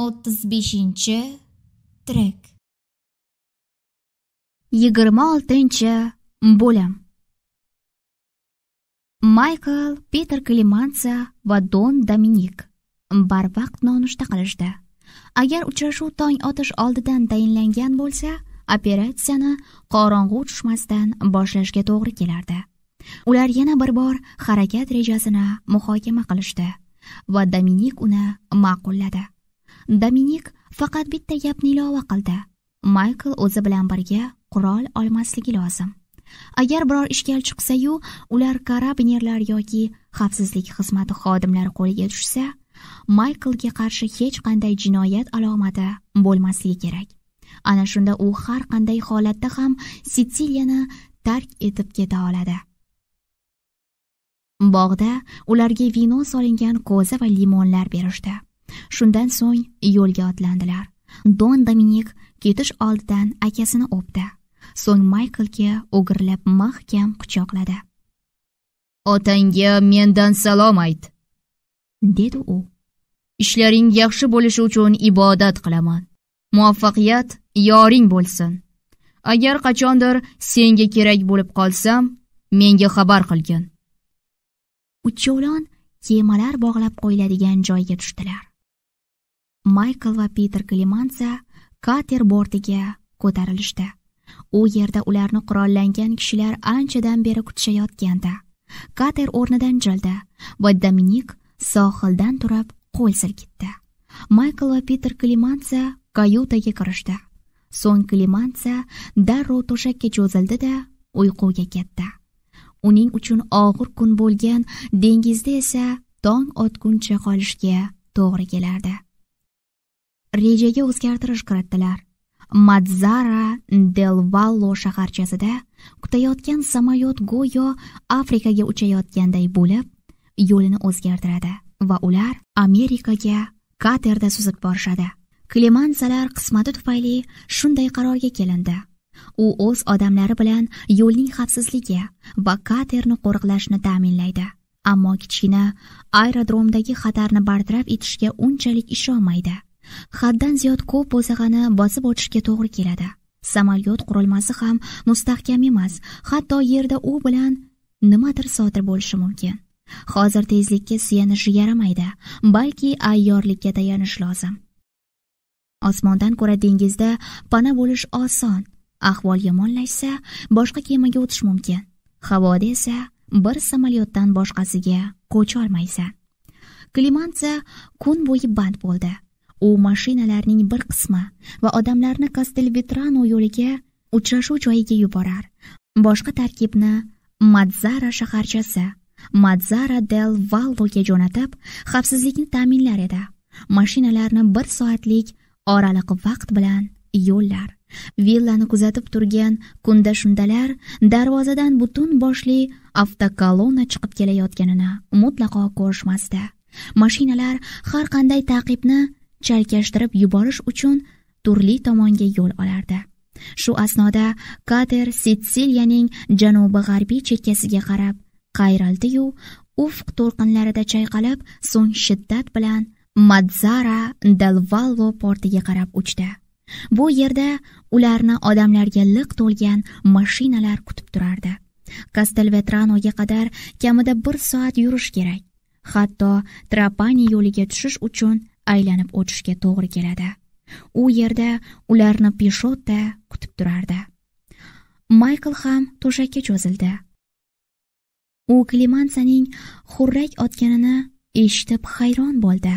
o'ttiz beshinchi trek yigirma oltinchi bo'lim maykl peter klimansa va don dominik barvaqt nonushta qilishdi agar uchrashuv tong otish oldidan tayinlangan bo'lsa operatsiyani qorong'u tushmasdan boshlashga to'g'ri kelardi ular yana bir bor harakat rejasini muhokama qilishdi va dominik uni ma'qulladi dominik faqat bitta gapni ilova qildi Michael o'zi bilan birga qurol olmasligi lozim agar biror chiqsa-yu, ular karabinerlar yoki xavfsizlik xizmati xodimlari qo'liga tushsa Michaelga qarshi hech qanday jinoyat alomati bo'lmasligi kerak ana shunda u har qanday holatda ham sitsiliyani tark etib keta oladi bog'da ularga vino solingan ko'za va limonlar berishdi shundan so'ng yo'lga otlandilar don dominik ketish oldidan akasini o'pdi so'ng Michaelga o'g'irlab mahkam quchoqladi otangga mendan salom ayt dedi u ishlaring yaxshi bo'lishi uchun ibodat qilaman muvaffaqiyat yoring bo'lsin agar qachondir senga kerak bo'lib qolsam menga xabar qilgin uchovlon kemalar bog'lab qo'yiladigan joyga tushdilar Michael va Peter Klimanza kater bortiga ko'tarilishdi. U yerda ularni qurollangan kishilar anchadan beri kutishayotgandi. Kater o'rnidan jildi va Dominik sohildan turib qo'l silkitdi. Michael va Peter Klimanza kayutaga kirishdi. So'ng Klimanza darrov to'shakka cho'zildi-da, uyquga ketdi. Uning uchun og'ir kun bo'lgan dengizda esa tong otguncha qolishga to'g'ri kelardi. rejaga o'zgartirish kiritdilar madzara del vallo shaharchasida kutayotgan samolyot go'yo afrikaga uchayotganday bo'lib yo'lini o'zgartiradi va ular amerikaga katerda suzib borishadi klemansalar qismati tufayli shunday qarorga kelindi u o'z odamlari bilan yo'lning xavfsizligi va katerni qo'riqlashni ta'minlaydi ammo kichkina aerodromdagi xatarni bartaraf etishga unchalik ishonmaydi haddan ziyod ko'p bo'zag'ani bosib o'tishga to'g'ri keladi samolyot qurilmasi ham mustahkam emas hatto yerda u bilan nimadir sodir bo'lishi mumkin hozir tezlikka suyanish yaramaydi balki ayyorlikka tayanish lozim osmondan ko'ra dengizda pana bo'lish oson ahvol yomonlashsa boshqa kemaga o'tish mumkin havoda esa bir samolyotdan boshqasiga ko'cha olmaysan klimantsa kun bo'yi band bo'ldi u mashinalarning bir qismi va odamlarni kastelvetrano yo'liga uchrashuv joyiga yuborar boshqa tarkibni madzara shaharchasi madzara del valloga jo'natib xavfsizlikni ta'minlar edi mashinalarni bir soatlik oraliq vaqt bilan yo'llar villani kuzatib turgan kunda shundalar darvozadan butun boshli avtokolonna chiqib kelayotganini mutlaqo ko'rishmasdi mashinalar har qanday taqibni chalkashtirib yuborish uchun turli tomonga yo'l olardi shu asnoda kater sitsiliyaning janubi g'arbiy chekkasiga qarab qayraldi yu ufq to'lqinlarida chayqalib so'ng shiddat bilan madzara dalvallo portiga qarab uchdi bu yerda ularni odamlarga liq to'lgan mashinalar kutib turardi kastelvetranoga qadar kamida bir soat yurish kerak hatto trapani yo'liga tushish uchun aylanib o'tishga to'g'ri keladi u yerda ularni peshotda kutib turardi maykl ham to'shakka cho'zildi u klimansaning xurrak otganini eshitib hayron bo'ldi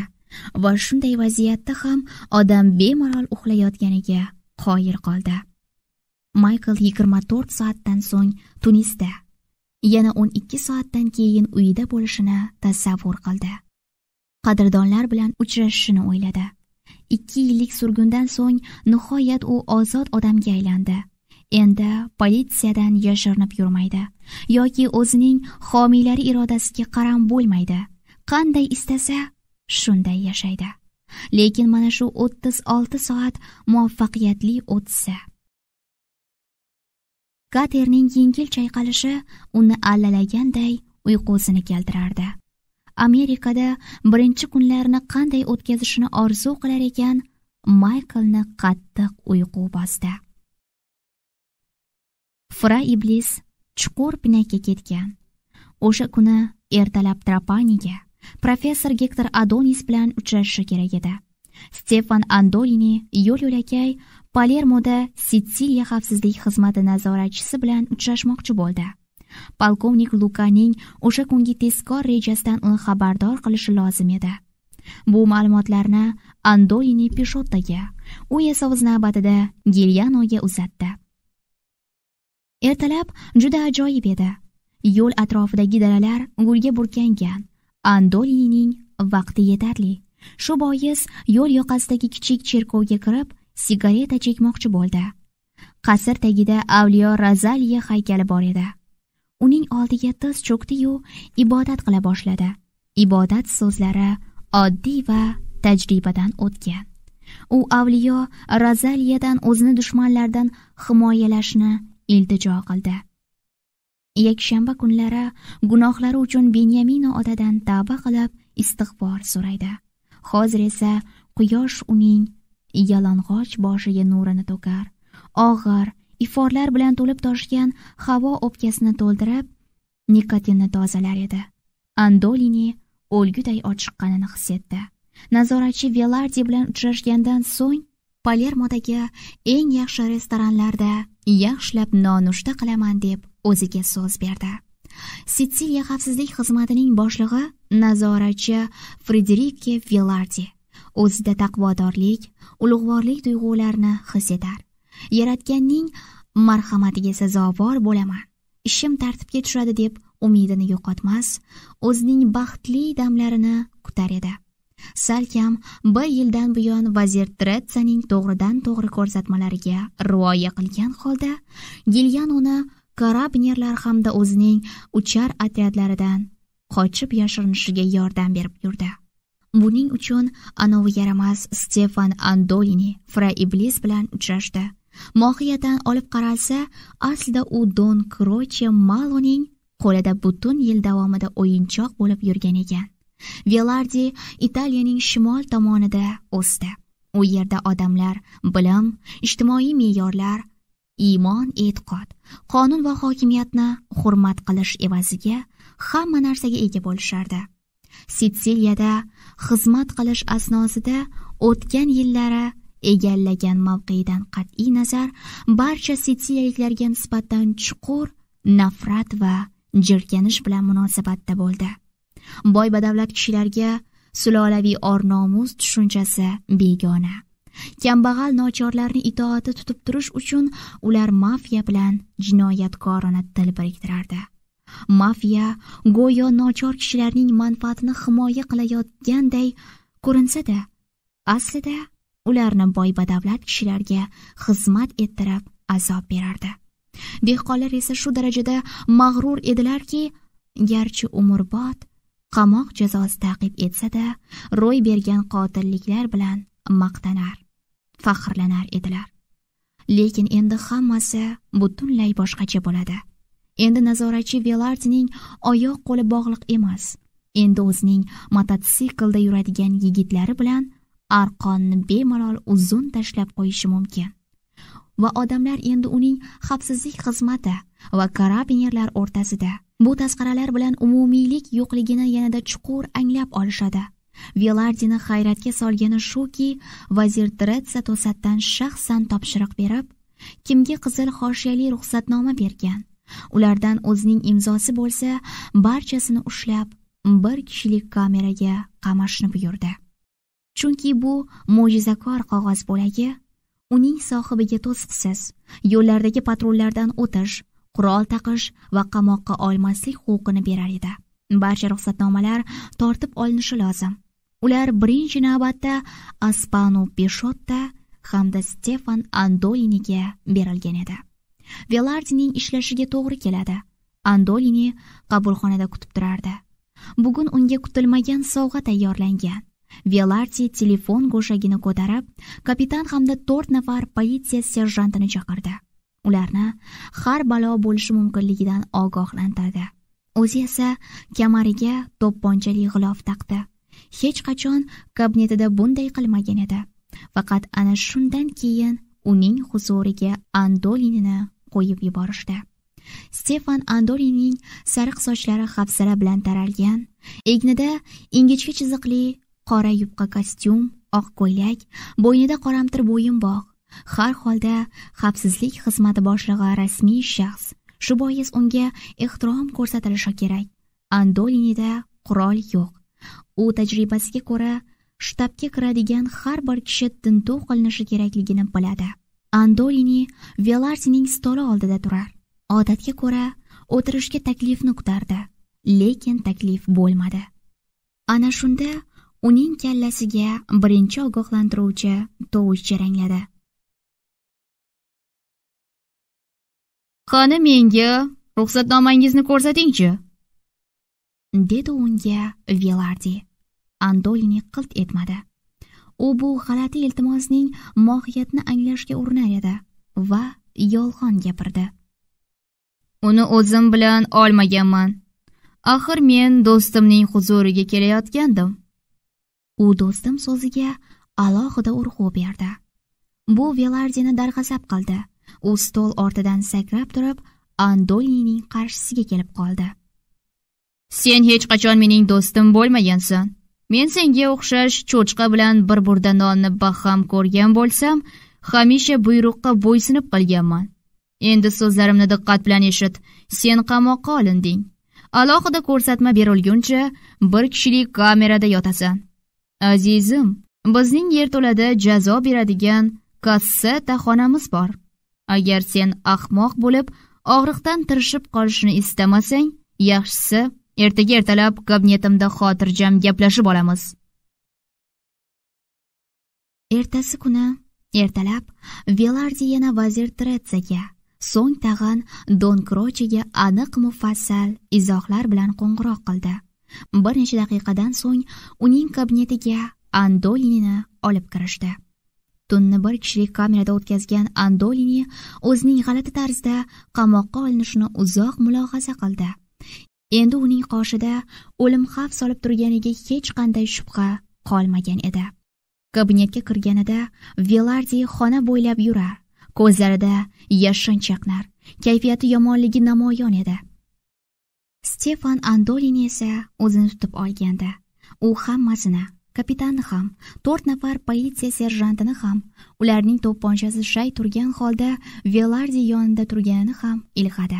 va shunday vaziyatda ham odam bemalol uxlayotganiga qoyil qoldi maykl 24 soatdan so'ng tunisda yana 12 soatdan keyin uyida bo'lishini tasavvur qildi qadrdonlar bilan uchrashishini o'yladi ikki yillik surgundan so'ng nihoyat u ozod odamga aylandi endi politsiyadan yashirinib yurmaydi yoki o'zining homiylari irodasiga qaram bo'lmaydi qanday istasa shunday yashaydi lekin mana shu 36 soat muvaffaqiyatli o'tsa katerning yengil chayqalishi uni allalaganday uyqusini keltirardi amerikada birinchi kunlarini qanday o'tkazishini orzu qilar ekan Michaelni qattiq uyqu bosdi fra iblis chuqur pinakka ketgan o'sha kuni ertalab trapaniga professor gektor adonis bilan uchrashishi kerak edi stefan andolini yo'l yo'lakay palermoda sitsiliya xavfsizlik xizmati nazoratchisi bilan uchrashmoqchi bo'ldi polkovnik lukaning o'sha kungi tezkor rejasidan uni xabardor qilishi lozim edi bu ma'lumotlarni andolini pishottaga u esa o'z navbatida gilyanoga uzatdi ertalab juda ajoyib edi yo'l atrofidagi dalalar gulga burkangan andolining vaqti yetarli shu bois yo'l yoqasidagi kichik cherkovga kirib sigareta chekmoqchi bo'ldi qasr tagida avliyo razaliya haykali bor edi uning oldiga tiz cho'kdi-yu, ibodat qila boshladi. Ibodat so'zlari oddiy va tajribadan o'tgan. U avliyo Razaliyadan o'zini dushmanlardan himoyalashni iltijo qildi. Yakshanba kunlari gunohlari uchun Benyamin otadan tavba qilib istig'for so'raydi. Hozir esa quyosh uning yalang'och boshiga nurini to'kar. Og'ir, iforlar bilan to'lib toshgan havo o'pkasini to'ldirib nikotinni tozalar edi andolini o'lguday ochiqqanini his etdi nazoratchi velardi bilan uchrashgandan so'ng palermodagi eng yaxshi restoranlarda yaxshilab nonushta qilaman deb o'ziga so'z berdi sitsiliya xavfsizlik xizmatining boshlig'i nazoratchi frederike velardi o'zida taqvodorlik ulug'vorlik tuyg'ularini his etar yaratganning marhamatiga sazovor bo'laman ishim tartibga tushadi deb umidini yo'qotmas o'zining baxtli damlarini kutar edi salkam bir yildan buyon vazir tretsaning to'g'ridan to'g'ri ko'rsatmalariga rioya qilgan holda gilyan uni karabinerlar hamda o'zining uchar otryadlaridan qochib yashirinishiga yordam berib yurdi buning uchun anovi yaramas stefan andolini fra iblis bilan uchrashdi mohiyatan olib qaralsa aslida u don krocha maloning qo'lida butun yil davomida o'yinchoq bo'lib yurgan ekan velardi italiyaning shimol tomonida o'sdi u yerda odamlar bilim ijtimoiy me'yorlar iymon e'tiqod qonun va hokimiyatni hurmat qilish evaziga hamma narsaga ega bo'lishardi sitsiliyada xizmat qilish asnosida o'tgan yillari egallagan mavqeidan qat'iy nazar barcha sitsiyaliklarga nisbatan chuqur nafrat va jirkanish bilan munosabatda bo'ldi boy badavlat kishilarga sulolaviy or nomus tushunchasi begona kambag'al nochorlarni itoati tutib turish uchun ular mafiya bilan jinoyatkorona til biriktirardi mafiya go'yo nochor kishilarning manfaatini himoya qilayotganday ko'rinsa-da aslida ularni boybadavlat kishilarga xizmat ettirib azob berardi dehqonlar esa shu darajada mag'rur edilarki garchi umrbod qamoq jazosi taqib etsa-da, ro'y bergan qotilliklar bilan maqtanar, faxrlanar edilar. Lekin endi hammasi butunlay boshqacha bo'ladi. Endi nazoratchi Velardining oyoq qo'li bog'liq emas. Endi o'zining mototsiklda yuradigan yigitlari bilan arqonni bemalol uzun tashlab qo'yishi mumkin va odamlar endi uning xavfsizlik xizmati va karabinerlar o'rtasida bu tasqaralar bilan umumiylik yo'qligini yanada chuqur anglab olishadi velardini hayratga solgani shuki vazir tretsa to'satdan shaxsan topshiriq berib kimga qizil hoshiyali ruxsatnoma bergan ulardan o'zining imzosi bo'lsa barchasini ushlab bir kishilik kameraga qamashni buyurdi chunki bu mo'jizakor qog'oz bo'lagi uning sohibiga to'siqsiz yo'llardagi patrullardan o'tish qurol taqish va qamoqqa olmaslik huquqini berar edi barcha ruxsatnomalar tortib olinishi lozim ular birinchi navbatda aspanu peshotta hamda stefan andoliniga berilgan edi velardining ishlashiga to'g'ri keladi andolini qabulxonada kutib turardi bugun unga kutilmagan sovg'a tayyorlangan velardi telefon go'shagini ko'tarib kapitan hamda 4 nafar politsiya serjantini chaqirdi ularni har balo bo'lishi mumkinligidan ogohlantirdi o'zi esa kamariga to'pponchali g'ilof taqdi hech qachon kabinetida bunday qilmagan edi faqat ana shundan keyin uning huzuriga andolinini qo'yib yuborishdi stefan andolinning sariq sochlari hafsala bilan taralgan egnida ingichka chiziqli qora yupqa kostyum oq ko'ylak bo'ynida qoramtir bo'yinbog' har holda xavfsizlik xizmati boshlig'i rasmiy shaxs shu bois unga ehtirom ko'rsatilishi kerak andolinida qurol yo'q u tajribasiga ko'ra shtabga kiradigan har bir kishi tintuv qilinishi kerakligini biladi andolini velarsining stoli oldida turar odatga ko'ra o'tirishga taklifni kutardi lekin taklif bo'lmadi ana shunda uning kallasiga birinchi ogohlantiruvchi tovush jarangladi qani menga ruxsatnomangizni ko'rsatingchi dedi unga velardi andolini qilt etmadi u bu g'alati iltimosning mohiyatini anglashga urinar edi va yolg'on gapirdi uni o'zim bilan olmaganman axir men do'stimning huzuriga kelayotgandim U do'stim so'ziga alohida urg'u berdi. Bu Velardini darg'azab qildi. U stol ortidan sakrab turib, Andolining qarshisiga kelib qoldi. Sen hech qachon mening do'stim bo'lmagansan. Men senga o'xshash cho'chqa bilan bir burda nonni baham ko'rgan bo'lsam, hamisha buyruqqa bo'ysinib qolganman. Endi so'zlarimni diqqat bilan eshit. Sen qamoqqa olinding. Alohida ko'rsatma berilguncha bir kishilik kamerada yotasan. azizim bizning yerto'lada jazo beradigan kasseta xonamiz bor agar sen ahmoq bo'lib og'riqdan tirishib qolishni istamasang yaxshisi ertaga ertalab kabinetimda xotirjam gaplashib olamiz ertasi kuni ertalab velardi yana vazir tretsaga so'ng tag'an don krochega aniq mufassal izohlar bilan qo'ng'iroq qildi bir necha daqiqadan so'ng uning kabinetiga andolinini olib kirishdi tunni bir kishilik kamerada o'tkazgan andolini o'zining g'alati tarzda qamoqqa olinishini uzoq mulohaza qildi endi uning qoshida o'lim xavf solib turganiga hech qanday shubha qolmagan edi kabinetga kirganida velardi xona bo'ylab yurar ko'zlarida yashin chaqnar kayfiyati yomonligi namoyon edi stefan andolin esa o'zini tutib olgandi u hammasini kapitanni ham 4 nafar politsiya serjantini ham ularning to'pponchasi shay turgan holda velardi yonida turganini ham ilg'adi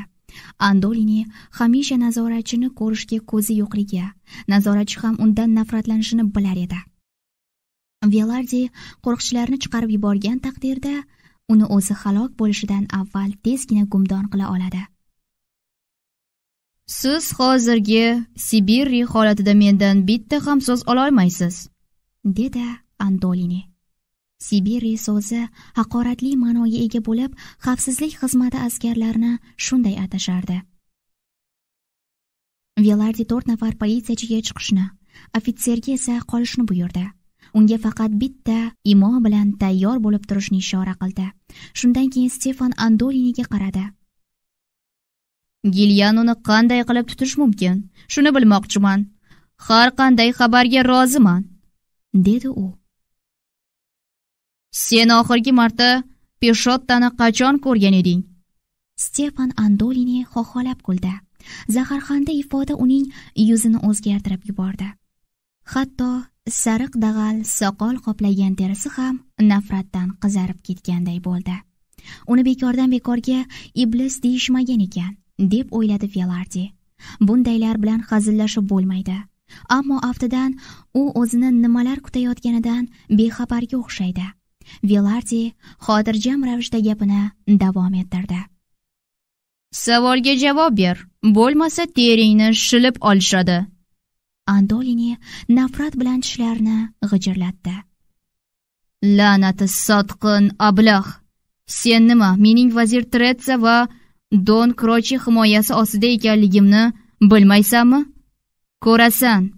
andolini hamisha nazoratchini ko'rishga ko'zi yo'qligi nazoratchi ham undan nafratlanishini bilar edi velardi qo'riqchilarni chiqarib yuborgan taqdirda uni o'zi halok bo'lishidan avval tezgina gumdon qila oladi Siz hozirgi Sibiriy holatida mendan bitta ham so'z ololmaysiz, dedi Andolini. Sibiriy so'zi haqoratli ma'noga ega bo'lib, xavfsizlik xizmati askarlarini shunday atashardi. Velardi to'rt nafar politsiyachiga chiqishni, ofitserga esa qolishni buyurdi. unga faqat bitta imo bilan tayyor bo'lib turishni ishora qildi shundan keyin stefan andoliniga qaradi gilyanuni qanday qilib tutish mumkin shuni bilmoqchiman har qanday xabarga roziman dedi u sen oxirgi marta peshottani qachon ko'rgan eding stefan andolini xoholab kuldi zaharxanda ifoda uning yuzini o'zgartirib yubordi hatto sariq dag'al soqol qoplagan terisi ham nafratdan qizarib ketganday bo'ldi uni bekordan bekorga iblis deyishmagan ekan deb o'yladi velardi bundaylar bilan hazillashib bo'lmaydi ammo aftidan u o'zini nimalar kutayotganidan bexabarga o'xshaydi velardi xotirjam ravishda gapini davom ettirdi savolga javob ber bo'lmasa teringni shilib olishadi andolini nafrat bilan tishlarini g'ijirlatdi la'nati sotqin ablah sen nima mening vazir tretsa va Don Krochi himoyasi ostida ekanligimni bilmaysanmi? Ko'rasan,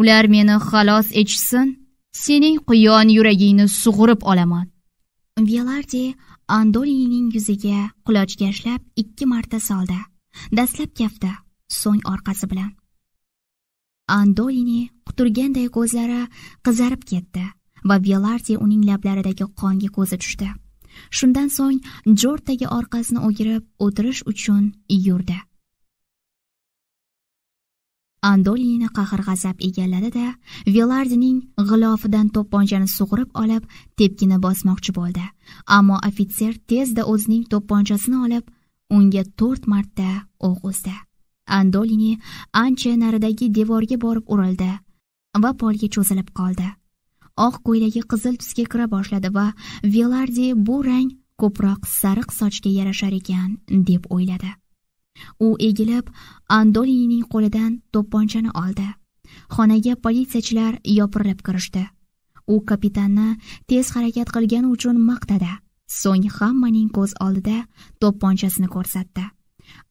ular meni xalos etishsin, sening quyon yuragingni sug'urib olaman. Velardi Andolining yuziga qulochga qulochgashlab ikki marta soldi. Dastlab kafti, so'ng orqasi bilan. Andolini quturganday ko'zlari qizarib ketdi va Velardi uning lablaridagi qonga ko'zi tushdi. shundan so'ng jo'rtaga orqasini o'girib o'tirish uchun yurdi andolini qahr g'azab egalladi-da, velardining g'ilofidan to'pponchani sug'urib olib tepkini bosmoqchi bo'ldi ammo ofitser tezda o'zining to'pponchasini olib unga 4 marta o'q uzdi andolini ancha naridagi devorga borib urildi va polga cho'zilib qoldi oq ko'ylagi qizil tusga kira boshladi va Velardi bu rang ko'proq sariq sochga yarashar ekan deb o'yladi. U egilib Andolining qo'lidan to'pponchani oldi. Xonaga politsiyachilar yopirilib kirishdi. U kapitanni tez harakat qilgani uchun maqtadi. So'ng hammaning ko'z oldida to'pponchasini ko'rsatdi.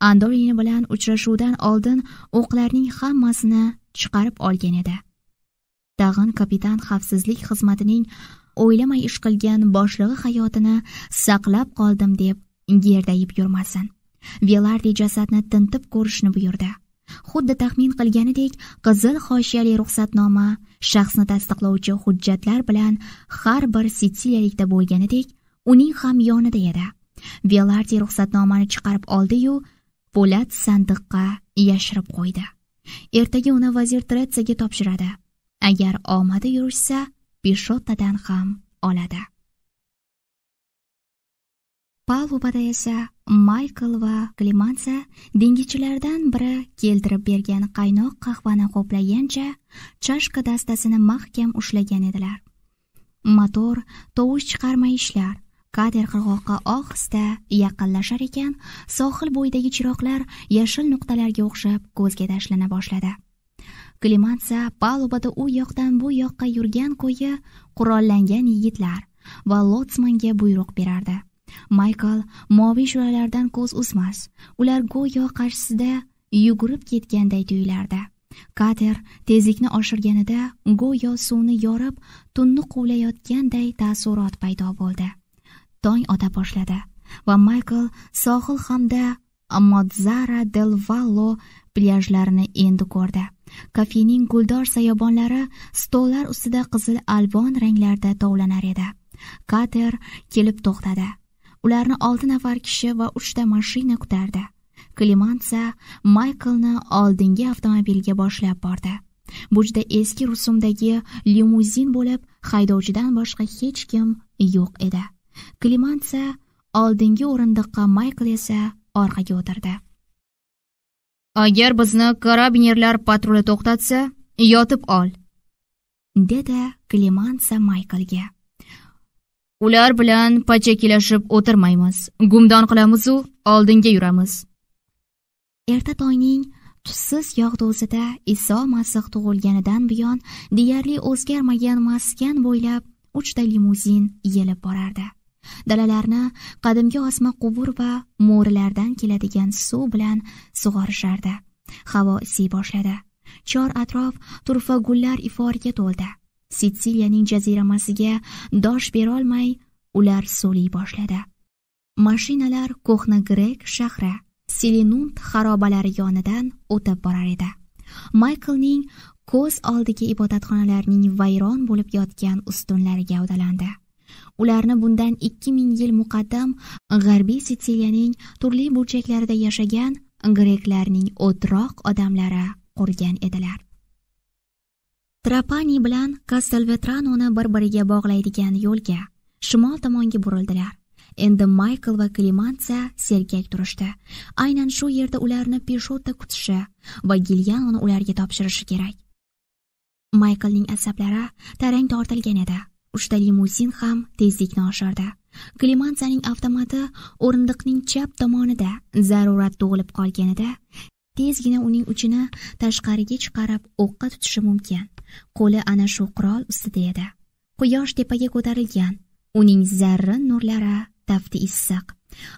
Andolini bilan uchrashuvdan oldin o'qlarning hammasini chiqarib olgan edi. tag'in kapitan xavfsizlik xizmatining o'ylamay ish qilgan boshlig'i hayotini saqlab qoldim deb gerdayib yurmasin velardi jasadni tintib ko'rishni buyurdi xuddi taxmin qilganidek qizil hoshiyali ruxsatnoma shaxsni tasdiqlovchi hujjatlar bilan har bir sitsiliyalikda bo'lganidek uning ham yonida edi velardi ruxsatnomani chiqarib oldiyu po'lat sandiqqa yashirib qo'ydi ertaga uni vazir tretsaga topshiradi agar omadi yurishsa peshottadan ham oladi palubada esa maykl va klimansa dengizchilardan biri keltirib bergan qaynoq qahvani qo'plagancha chashka dastasini mahkam ushlagan edilar motor tovush chiqarmay ishlar kader qirg'oqqa ohista yaqinlashar ekan sohil bo'yidagi chiroqlar yashil nuqtalarga o'xshab ko'zga tashlana boshladi klimansa palubada u yoqdan bu yoqqa yurgan ko'yi qurollangan yigitlar va lotsmanga buyruq berardi maykl moviy shulalardan ko'z uzmas ular go'yo qarshisida yugurib ketganday tuyulardi kater tezlikni oshirganida go'yo suvni yorib tunni quvlayotganday taassurot paydo bo'ldi tong ota boshladi va maykl sohil hamda modzara del vallo plyajlarini endi ko'rdi kafening guldor soyabonlari stollar ustida qizil alvon ranglarda tovlanar edi kater kelib to'xtadi ularni olti nafar kishi va uchta mashina kutardi klimansa Michaelni oldingi avtomobilga boshlab bordi bu juda eski rusumdagi limuzin bo'lib haydovchidan boshqa hech kim yo'q edi klimansa oldingi o'rindiqqa Michael esa orqaga o'tirdi agar bizni karabinerlar patruli to'xtatsa yotib ol dedi klemansa maykalga ular bilan pachakilashib o'tirmaymiz gumdon qilamizu oldinga yuramiz erta tongning tussiz yog'dusida iso masih tug'ilganidan buyon deyarli o'zgarmagan maskan bo'ylab uchta limuzin yelib borardi dalalarni qadimgi osma quvur va mo'rilardan keladigan suv bilan sug'orishardi havo isiy boshladi chor atrof turfa gullar iforiga to'ldi sitsiliyaning jaziramasiga dosh berolmay ular so'liy boshladi mashinalar ko'hna grek shahri selinunt xarobalari yonidan o'tib borar edi mayklning ko'z oldiga ibodatxonalarning vayron bo'lib yotgan ustunlariga odalandi ularni bundan 2000 yil muqaddam g'arbiy Sitsiliyaning turli burchaklarida yashagan greklarning o'troq odamlari qurgan edilar. Trapani bilan Castelvetranoni bir-biriga bog'laydigan yo'lga shimol tomonga burildilar. Endi Michael va Klimansa sergak turishdi. Aynan shu yerda ularni peshotta kutishi va Gilyanoni ularga topshirishi kerak. Michaelning asablari tarang tortilgan edi. uchta limuzin ham tezlikni oshirdi klimansaning avtomati o'rindiqning chap tomonida zarurat tug'ilib qolganida tezgina uning uchini tashqariga chiqarib o'qqa tutishi mumkin qo'li ana shu qurol ustida edi quyosh tepaga ko'tarilgan uning zarrin nurlari tafti issiq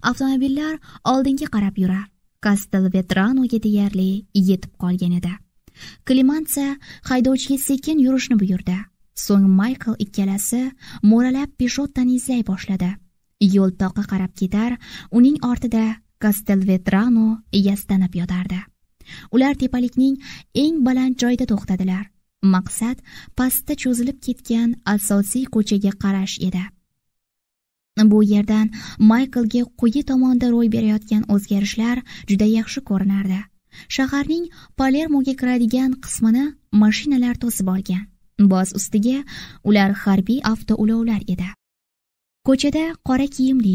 avtomobillar oldinga qarab yurar kastel vetranoga deyarli yetib qolgan edi klimansa haydovchiga sekin yurishni buyurdi So'ng Michael ikkalasi mo'ralab Peugeot'dan izlay boshladi. Yo'l toqqa qarab ketar, uning ortida Castelvetrano yastanib yotardi. Ular tepalikning eng baland joyida to'xtadilar. Maqsad pastda cho'zilib ketgan asosiy ko'chaga qarash edi. Bu yerdan Michaelga quyi tomonda ro'y berayotgan o'zgarishlar juda yaxshi ko'rinardi. Shaharning Palermoga kiradigan qismini mashinalar to'sib olgan. boz ustiga ular harbiy avtoulovlar edi ko'chada qora kiyimli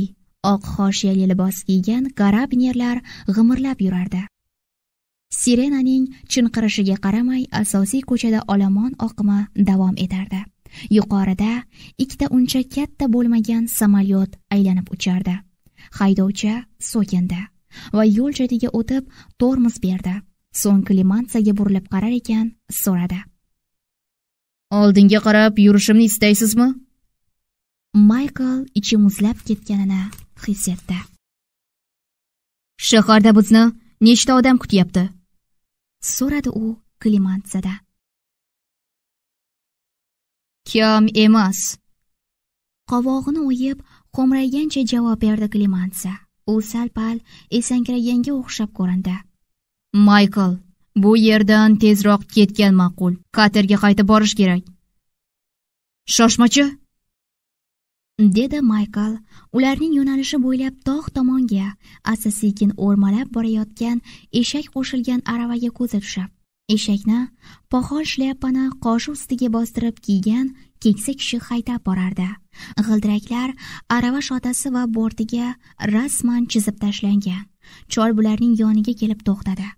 oq xoshiyali libos kiygan garabnerlar g'imirlab yurardi sirenaning chinqirishiga qaramay asosiy ko'chada olomon oqimi davom etardi yuqorida ikkita uncha katta bo'lmagan samolyot aylanib uchardi haydovchi so'kindi va yo'l chetiga o'tib tormoz berdi so'ng Klimantsaga burilib qarar ekan so'radi oldinga qarab yurishimni istaysizmi maykl ichi muzlab ketganini his etdi shaharda bizni nechta odam kutyapti so'radi u klimansada kam emas qovog'ini o'yib xo'mraygancha javob berdi klimansa u sal pal esankiraganga o'xshab ko'rindi maykl Bu yerdan tezroq ketgan ma'qul. Katerga qaytib borish kerak. Shoshmachi, dedi Michael. Ularning yo'nalishi bo'ylab tog' tomonga asta sekin o'rmalab borayotgan eshak qo'shilgan aravaga ko'zi tushib, eshakni pohon shlyapani qoshi ustiga bostirib kiygan keksa kishi haydab borardi. G'ildiraklar arava shotasi va bortiga rasman chizib tashlangan. Chol bularning yoniga kelib to'xtadi.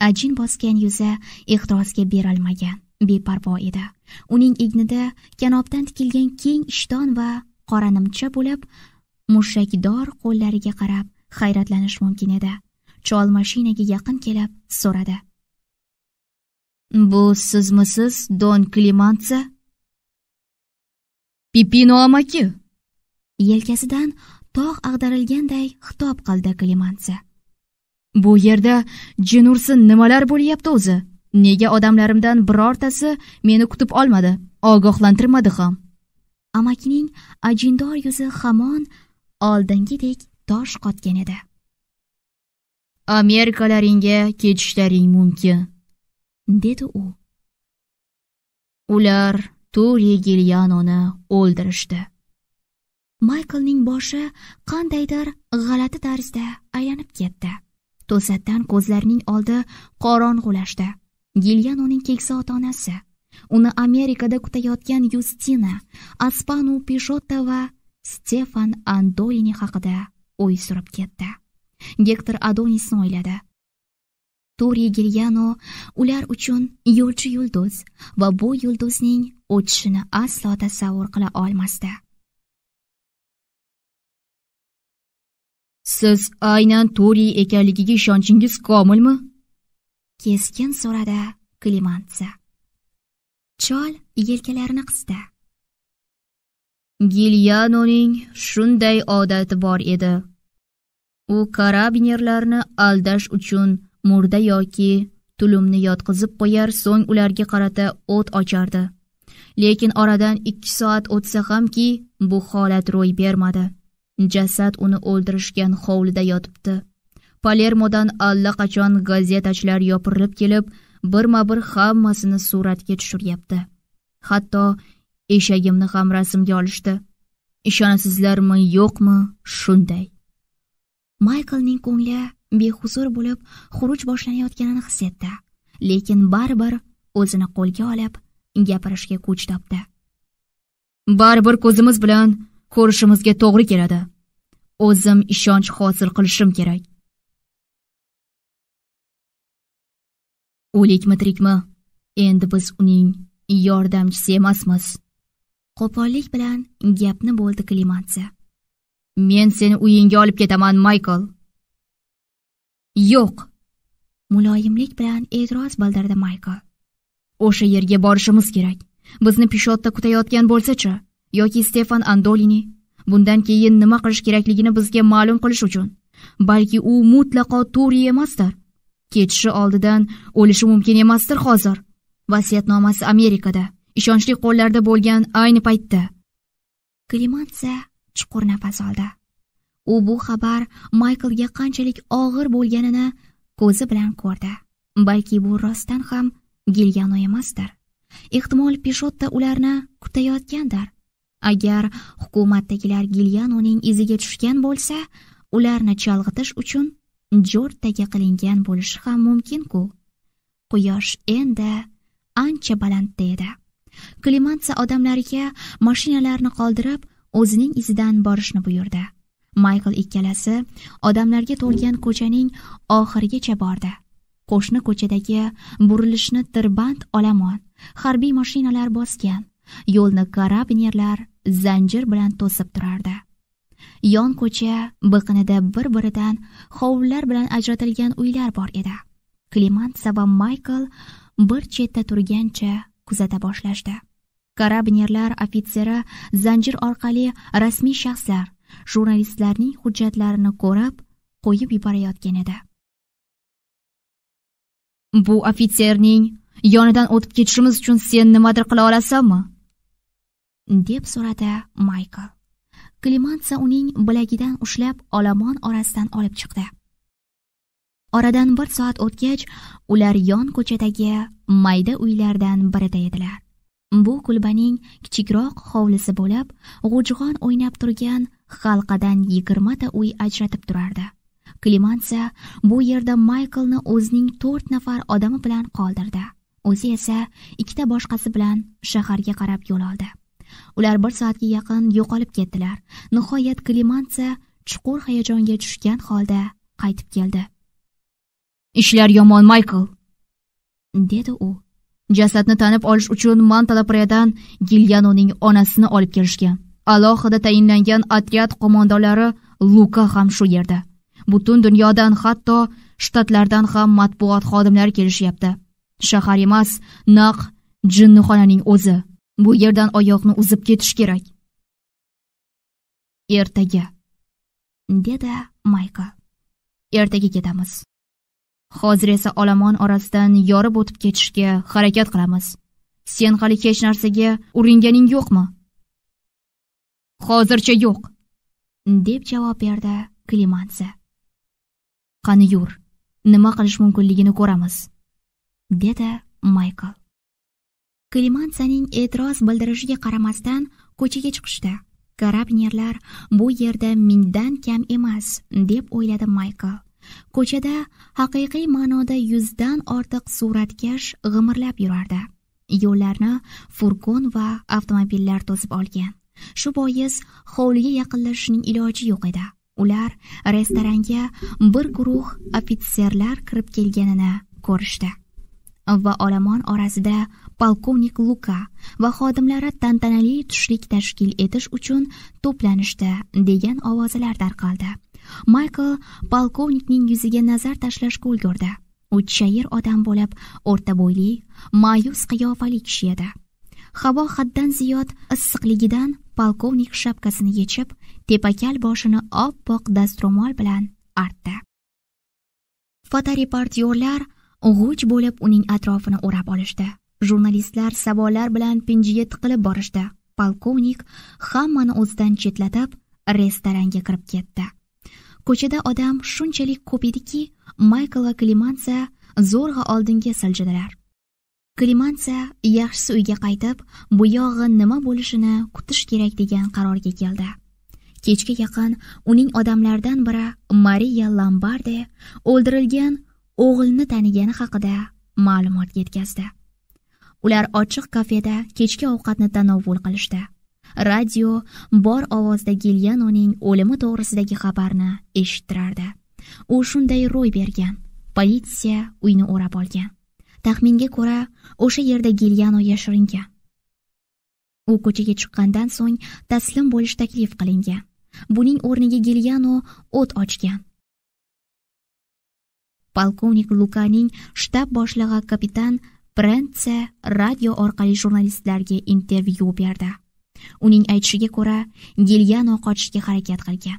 ajin bosgan yuzi ehtirosga berilmagan beparvo edi uning ignida kanobdan tikilgan keng ishton va qora nimcha bo'lib mushakdor qo'llariga qarab hayratlanish mumkin edi chol mashinaga yaqin kelib so'radi bu sizmisiz don klimansa pipino amaki yelkasidan tog' ag'darilganday xitob qildi klimansa Bu yerda jinursin nimalar bo'lyapti o'zi? Nega odamlarimdan birortasi meni kutib olmadi, ogohlantirmadi ham? Amakining ajindor yuzi hamon oldingidek tosh qotgan edi. Amerikalaringga ketishlaring mumkin, dedi u. Ular Tori Gilyanoni o'ldirishdi. Michaelning boshi qandaydir g'alati tarzda aylanib ketdi. to'satdan ko'zlarining oldi qorong'ulashdi uning keksa ota onasi uni amerikada kutayotgan yustina aspanu pishota va stefan andolini haqida o'y surib ketdi gektor adonisni o'yladi tori gilyano ular uchun yo'lchi yulduz va bu yulduzning o'tishini aslo tasavvur qila olmasdi Siz aynan Tori ekanligiga ishonchingiz komilmi? Keskin so'radi Klimantsa. Chol yelkalarini qisdi. Gilyanoning shunday odati bor edi. U karabinerlarni aldash uchun murda yoki tulumni yotqizib qo'yar, so'ng ularga qarata o't ochardi. Lekin oradan 2 soat o'tsa hamki, bu holat ro'y bermadi. jasad uni o'ldirishgan hovlida yotibdi palermodan allaqachon gazetachilar yopirilib kelib birma bir hammasini suratga tushiryapti hatto eshagimni ham rasmga olishdi ishonasizlarmi yo'qmi shunday mayklning ko'ngli behuzur bo'lib xuruj boshlanayotganini his etdi lekin baribir o'zini qo'lga olib gapirishga kuch topdi baribir ko'zimiz bilan ko'rishimizga to'g'ri keladi o'zim ishonch hosil qilishim kerak o'likmi tirikmi endi biz uning yordamchisi emasmiz qo'pollik bilan gapni bo'ldi klimatsa men seni uyingga olib ketaman maykl yo'q muloyimlik bilan e'tiroz bildirdi maykl o'sha yerga borishimiz kerak bizni pishotda kutayotgan bo'lsachi yoki Stefan Andolini bundan keyin nima qilish kerakligini bizga ma'lum qilish uchun balki u mutlaqo to'g'ri emasdir. Ketishi oldidan o'lishi mumkin emasdir hozir. Vasiyatnomasi Amerikada, ishonchli qo'llarda bo'lgan ayni paytda. Klimansa chuqur nafas oldi. U bu xabar Michaelga qanchalik og'ir bo'lganini ko'zi bilan ko'rdi. Balki bu rostdan ham Gilyano emasdir. Ehtimol Pishotda ularni kutayotgandir. agar hukumatdagilar Gilyanoning iziga tushgan bo'lsa ularni chalg'itish uchun jo'rttaga qilingan bo'lishi ham mumkin-ku. Quyosh endi ancha balandda edi. Klimantsa odamlariga mashinalarni qoldirib, o'zining izidan borishni buyurdi. Michael ikkalasi odamlarga to'lgan ko'chaning oxirigacha bordi. Qo'shni ko'chadagi burilishni tirband olomon, harbiy mashinalar bosgan. yo'lni karabinerlar zanjir bilan to'sib turardi yon ko'cha biqinida bir biridan hovlilar bilan ajratilgan uylar bor edi klimantsa va maykl bir chetda turgancha kuzata boshlashdi karabinerlar ofitseri zanjir orqali rasmiy shaxslar jurnalistlarning hujjatlarini ko'rib qo'yib yuborayotgan edi bu ofitserning yonidan o'tib ketishimiz uchun sen nimadir qila olasanmi deb so'radi Michael. Klimansa uning bilagidan ushlab olomon orasidan olib chiqdi. Oradan bir soat o'tgach, ular yon ko'chadagi mayda uylardan birida edilar. Bu kulbaning kichikroq hovlisi bo'lib, g'ujg'on o'ynab turgan xalqadan 20 ta uy ajratib turardi. Klimansa bu yerda Michaelni o'zining 4 nafar odami bilan qoldirdi. O'zi esa ikkita boshqasi bilan shaharga qarab yo'l oldi. ular bir soatga yaqin yo'qolib ketdilar nihoyat klimansa chuqur hayajonga tushgan holda qaytib keldi ishlar yomon maykl dedi u jasadni tanib olish uchun mantalapreyadan gilyanoning onasini olib kelishgan alohida tayinlangan otryad qo'mondonlari luka ham shu yerda butun dunyodan hatto shtatlardan ham matbuot xodimlari kelishyapti shahar emas naq jinnixonaning o'zi bu yerdan oyoqni uzib ketish kerak ertaga dedi maykl ertaga ketamiz hozir esa olomon orasidan yorib o'tib ketishga harakat qilamiz sen hali hech narsaga uringaning yo'qmi hozircha yo'q deb javob berdi klimansa qani yur nima qilish mumkinligini ko'ramiz dedi maykl klimansaning e'tiroz bildirishiga qaramasdan ko'chaga chiqishdi karabnerlar bu yerda mingdan kam emas deb o'yladi maykl ko'chada haqiqiy ma'noda дан ortiq suratkash g'imirlab yurardi yo'llarni furgon va avtomobillar to'sib olgan shu bois hovliga yaqinlashishning iloji yo'q edi ular restoranga bir guruh ofitserlar kirib kelganini ko'rishdi va olomon orasida polkovnik luka va xodimlari tantanali tushlik tashkil etish uchun to'planishdi degan ovozlar tarqaldi maykl polkovnikning yuziga nazar tashlashga ulgurdi u chayir odam bo'lib o'rta bo'yli ma'yus qiyofali kishi edi havo haddan ziyod issiqligidan polkovnik shapkasini yechib tepakal boshini oppoq dastro'mol bilan artdi fotoreportyorlar g'uj bo'lib uning atrofini o'rab olishdi jurnalistlar savollar bilan pinjiga tiqilib borishdi. polkovnik hammani o'zidan chetlatib restoranga kirib ketdi ko'chada odam shunchalik ko'p ediki maykl va klimansa zo'rg'a oldinga siljidilar klimansa yaxshisi uyga qaytib bu yog'i nima bo'lishini kutish kerak degan qarorga keldi kechga yaqin uning odamlardan biri mariya lambarde o'ldirilgan o'g'ilni tanigani haqida ma'lumot yetkazdi ular ochiq kafeda kechki ovqatni tanovvul qilishdi radio bor ovozda gilyanoning o'limi to'g'risidagi xabarni eshittirardi u shunday ro'y bergan politsiya uyni o'rab olgan taxminga ko'ra o'sha yerda gilyano yashiringan u ko'chaga chiqqandan so'ng taslim bo'lish taklif qilingan buning o'rniga gilyano o't ochgan polkovnik lukaning shtab boshlig'i kapitan Prentse radio orqali jurnalistlarga intervyu berdi. Uning aytishiga ko'ra, Gilyano qochishga harakat qilgan.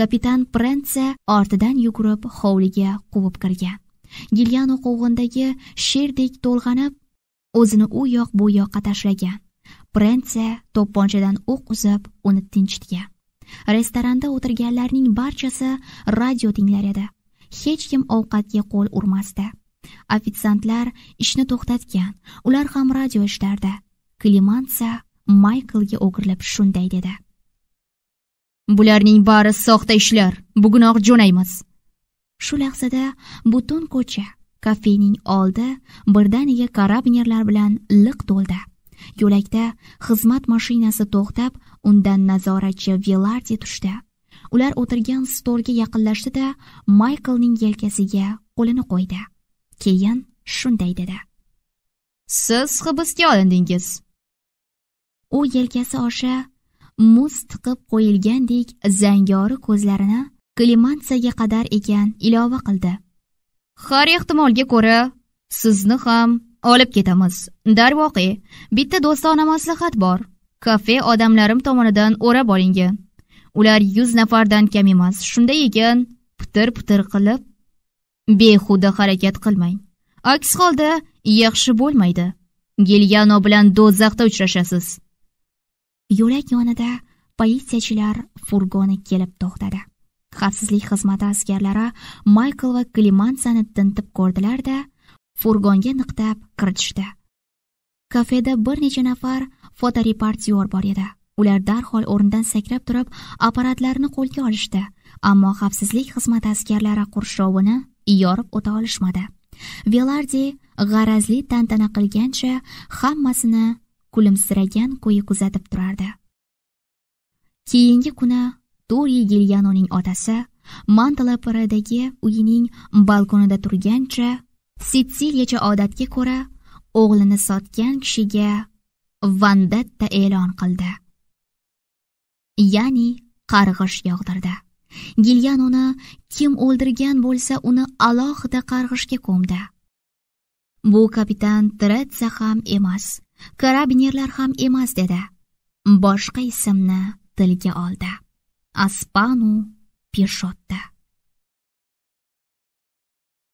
Kapitan Prentse ortidan yugurib hovliga quvib kirgan. Gilyano quvg'indagi sherdek to'lg'anib, o'zini u yoq bu yoqqa tashlagan. Prentse to'pponchadan o'q uzib, uni tinchitgan. Restoranda o'tirganlarning barchasi radio tinglar edi. Hech kim ovqatga qo'l urmasdi. Ofitsiantlar ishni to'xtatgan. Ular ham radio ishlardi. Klimansa Maykelga o'g'irlab shunday dedi. Bularning bari soxta ishlar. Bugunoq jo'naymiz. Shu lahzada butun ko'cha kafening oldi birdaniga karabinerlar bilan liq to'ldi. Yo'lakda xizmat mashinasi to'xtab, undan nazoratchi Velardi tushdi. Ular o'tirgan stolga yaqinlashdi-da, Maykelning yelkasiga qo'lini qo'ydi. keyin shunday dedi siz hibsga olindingiz u yelkasi osha muz tiqib qo'yilgandek zangori ko'zlarini klimantsiyaga qadar ekan ilova qildi har ehtimolga ko'ra sizni ham olib ketamiz darvoqe bitta do'stona maslahat bor kafe odamlarim tomonidan o'rab olingan ular yuz nafardan kam emas shunday ekan pitir pitir qilib behuda harakat qilmang aks holda yaxshi bo'lmaydi gilyano bilan dozaqda uchrashasiz yo'lak yonida politsiyachilar furgoni kelib to'xtadi xavfsizlik xizmati askarlari Michael va klimansani tintib ko'rdilar-da, furgonga niqtab kiritishdi kafeda bir necha nafar fotoreportyor bor edi ular darhol o'rnidan sakrab turib apparatlarni qo'lga olishdi ammo xavfsizlik xizmati askarlari qurshovini yorib o'ta olishmadi velardi g'arazli tantana qilgancha hammasini kulimsiragan ko'yi kuzatib turardi keyingi kuni to'r yegilgan uning otasi mantalaparadagi uyining balkonida turgancha sitsiliyacha odatga ko'ra o'g'lini sotgan kishiga vandatta e'lon qildi ya'ni qarg'ish yog'dirdi gilyan uni kim o'ldirgan bo'lsa uni alohida qarg'ishga ko'mdi bu kapitan tretsa ham emas karabinerlar ham emas dedi boshqa ismni tilga oldi aspanu peshotda